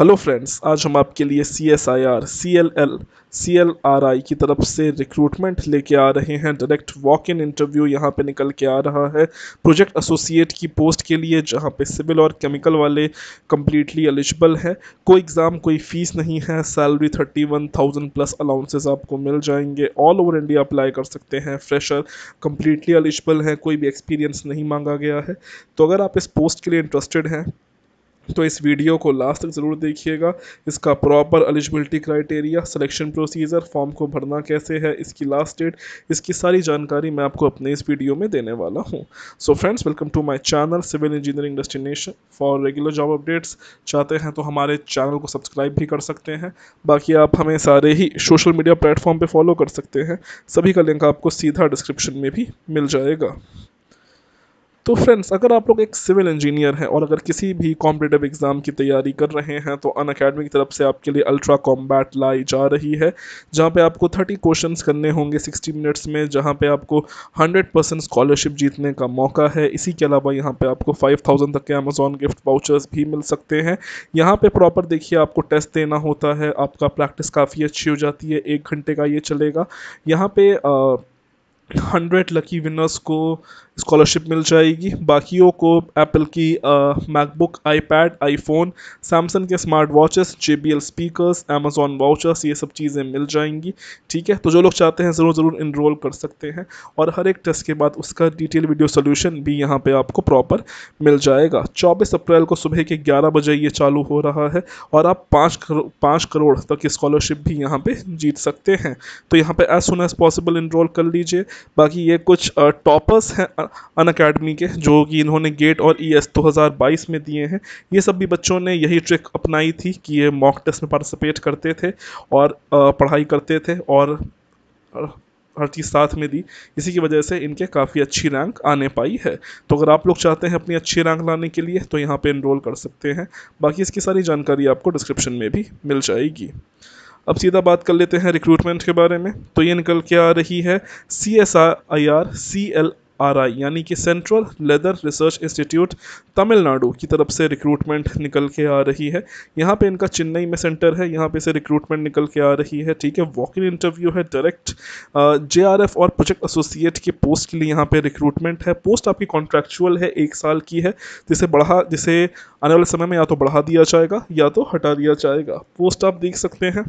hello friends आज हम आपके लिए C S I R C L L C L R I की तरफ से रिक्रूटमेंट लेके आ रहे हैं डायरेक्ट वॉक इन इंटरव्यू यहाँ पे निकल के आ रहा है प्रोजेक्ट एसोसिएट की पोस्ट के लिए जहाँ पे सिविल और केमिकल वाले कम्प्लीटली एलिजिबल हैं कोई एग्ज़ाम कोई फ़ीस नहीं है salary thirty one thousand plus allowances आपको मिल जाएंगे ऑल ओवर इंडिया अप्लाई कर सकते हैं फ्रेशर कम्प्लीटली एलिजिबल हैं कोई भी एक्सपीरियंस नहीं मांगा गया है तो अगर आप इस पोस्ट के लिए इंटरेस्टेड हैं तो इस वीडियो को लास्ट तक ज़रूर देखिएगा इसका proper eligibility criteria selection procedure form को भरना कैसे है इसकी लास्ट डेट इसकी सारी जानकारी मैं आपको अपने इस वीडियो में देने वाला हूँ so friends welcome to my channel civil engineering destination for regular job updates चाहते हैं तो हमारे चैनल को सब्सक्राइब भी कर सकते हैं बाकी आप हमें सारे ही सोशल मीडिया प्लेटफॉर्म पर फॉलो कर सकते हैं सभी का लिंक आपको सीधा डिस्क्रिप्शन में भी मिल जाएगा तो फ्रेंड्स अगर आप लोग एक सिविल इंजीनियर हैं और अगर किसी भी कॉम्पिटेटिव एग्ज़ाम की तैयारी कर रहे हैं तो अन अकेडमी की तरफ से आपके लिए अल्ट्रा कॉम्बैट लाई जा रही है जहाँ पे आपको थर्टी क्वेश्चंस करने होंगे सिक्सटी मिनट्स में जहाँ पे आपको हंड्रेड परसेंट स्कॉलरशिप जीतने का मौका है इसी के अलावा यहाँ पर आपको थाउजेंड तक के अमेजोन गिफ्ट वाउचर्स भी मिल सकते हैं यहाँ पर प्रॉपर देखिए आपको टेस्ट देना होता है आपका प्रैक्टिस काफ़ी अच्छी हो जाती है एक घंटे का ये चलेगा यहाँ पर हंड्रेड लकी विनर्स को स्कॉलरशिप मिल जाएगी बाकियों को एप्पल की मैकबुक आईपैड आईफोन सैमसंग के smart watches J B L speakers Amazon vouchers ये सब चीज़ें मिल जाएंगी ठीक है तो जो लोग चाहते हैं ज़रूर ज़रूर इनरोल कर सकते हैं और हर एक टेस्ट के बाद उसका डिटेल वीडियो सोल्यूशन भी यहाँ पर आपको प्रॉपर मिल जाएगा चौबीस अप्रैल को सुबह के ग्यारह बजे ये चालू हो रहा है और आप पाँच करो पाँच करोड़ तक की स्कॉलरशिप भी यहाँ पर जीत सकते हैं तो यहाँ पर as soon as possible enroll कर लीजिए बाकी ये कुछ टॉपर्स हैं अन अकेडमी के जो कि इन्होंने गेट और ई एस 2022 में दिए हैं ये सब भी बच्चों ने यही ट्रिक अपनाई थी कि ये मॉक टेस्ट में पार्टिसिपेट करते थे और पढ़ाई करते थे और हर चीज़ साथ में दी इसी की वजह से इनके काफ़ी अच्छी रैंक आने पाई है तो अगर आप लोग चाहते हैं अपनी अच्छी रैंक लाने के लिए तो यहाँ पे इनरोल कर सकते हैं बाकी इसकी सारी जानकारी आपको डिस्क्रिप्शन में भी मिल जाएगी अब सीधा बात कर लेते हैं रिक्रूटमेंट के बारे में तो ये निकल के आ रही है C S I R C L R I यानी कि central leather research institute Tamil Nadu की तरफ से रिक्रूटमेंट निकल के आ रही है यहाँ पे इनका चेन्नई में सेंटर है यहाँ पे से रिक्रूटमेंट निकल के आ रही है ठीक है वॉक इन इंटरव्यू है डायरेक्ट जे आर एफ और प्रोजेक्ट एसोसिएट की पोस्ट के लिए यहाँ पे रिक्रूटमेंट है पोस्ट आपकी कॉन्ट्रेक्चुअल है एक साल की है जिसे बढ़ा जिसे आने वाले समय में या तो बढ़ा दिया जाएगा या तो हटा दिया जाएगा पोस्ट आप देख सकते हैं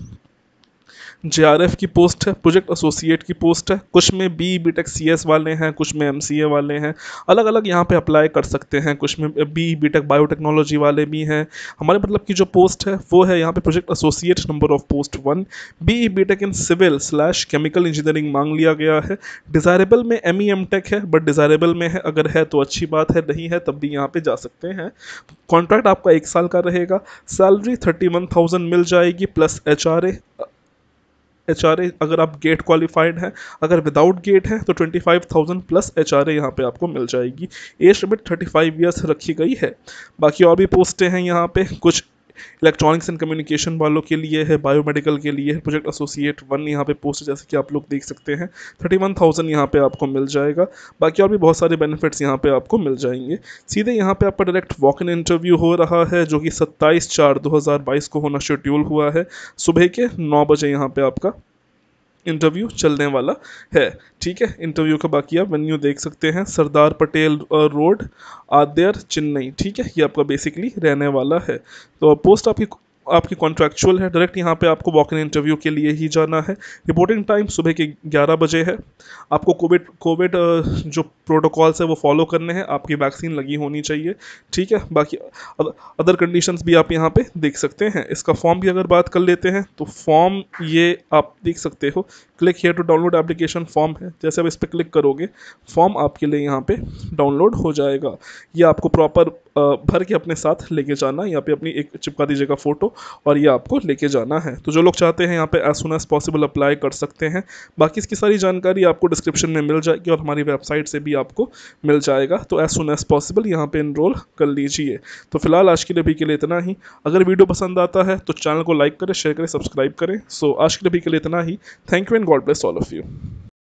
जे की पोस्ट है प्रोजेक्ट एसोसिएट की पोस्ट है कुछ में बी बी टेक सी वाले हैं कुछ में एम वाले हैं अलग अलग यहाँ पर अप्लाई कर सकते हैं कुछ में बी बी टेक बायोटेक्नोलॉजी वाले भी हैं हमारे मतलब की जो पोस्ट है वो है यहाँ पे project associate number of post one B B tech in civil slash chemical engineering मांग लिया गया है डिज़ायरेबल में एम ई एम टेक है बट डिज़ायरेबल में है अगर है तो अच्छी बात है नहीं है तब भी यहाँ पे जा सकते हैं कॉन्ट्रैक्ट आपका एक साल का रहेगा सैलरी थर्टी वन थाउजेंड मिल जाएगी plus H R A H R A अगर आप गेट क्वालिफाइड हैं अगर विदाउट गेट है तो twenty five thousand plus H R A यहाँ पर आपको मिल जाएगी age limit thirty five years रखी गई है बाकी और भी पोस्टें हैं यहाँ पे कुछ इलेक्ट्रॉनिक्स एंड कम्युनिकेशन वालों के लिए है बायोमेडिकल के लिए है प्रोजेक्ट एसोसिएट वन यहाँ पे पोस्ट है जैसे कि आप लोग देख सकते हैं थर्टी वन थाउजेंड यहाँ पर आपको मिल जाएगा बाकी और भी बहुत सारे बेनिफिट्स यहाँ पर आपको मिल जाएंगे सीधे यहाँ पर आपका डायरेक्ट वॉक इन इंटरव्यू हो रहा है जो कि सत्ताईस चार दो को होना शेड्यूल हुआ है सुबह के नौ बजे यहाँ पर आपका इंटरव्यू चलने वाला है ठीक है इंटरव्यू का बाकी आप वेन्यू देख सकते हैं सरदार पटेल रोड आद्यर चेन्नई ठीक है ये आपका बेसिकली रहने वाला है तो पोस्ट आपकी आपकी कॉन्ट्रैक्चुअल है डायरेक्ट यहाँ पे आपको वॉक इन इंटरव्यू के लिए ही जाना है रिपोर्टिंग टाइम सुबह के 11 बजे है आपको कोविड कोविड जो प्रोटोकॉल्स है वो फॉलो करने हैं आपकी वैक्सीन लगी होनी चाहिए ठीक है बाकी अदर कंडीशंस भी आप यहाँ पे देख सकते हैं इसका फॉर्म भी अगर बात कर लेते हैं तो फॉर्म ये आप देख सकते हो click here to download application form है जैसे आप इस पर क्लिक करोगे फॉर्म आपके लिए यहाँ पर डाउनलोड हो जाएगा ये आपको प्रॉपर भर के अपने साथ लेके जाना यहाँ पे अपनी एक चिपका दीजिएगा फ़ोटो और ये आपको लेके जाना है तो जो लोग चाहते हैं यहाँ पे as soon as possible apply कर सकते हैं बाकी इसकी सारी जानकारी आपको डिस्क्रिप्शन में मिल जाएगी और हमारी वेबसाइट से भी आपको मिल जाएगा तो एज सुन एज़ पॉसिबल यहाँ पर इनरोल कर लीजिए तो फिलहाल आज के लिए भी के लिए इतना ही अगर वीडियो पसंद आता है तो चैनल को लाइक करें शेयर करें सब्सक्राइब करें सो आज के लिए भी के लिए इतना ही thank you and God bless all of you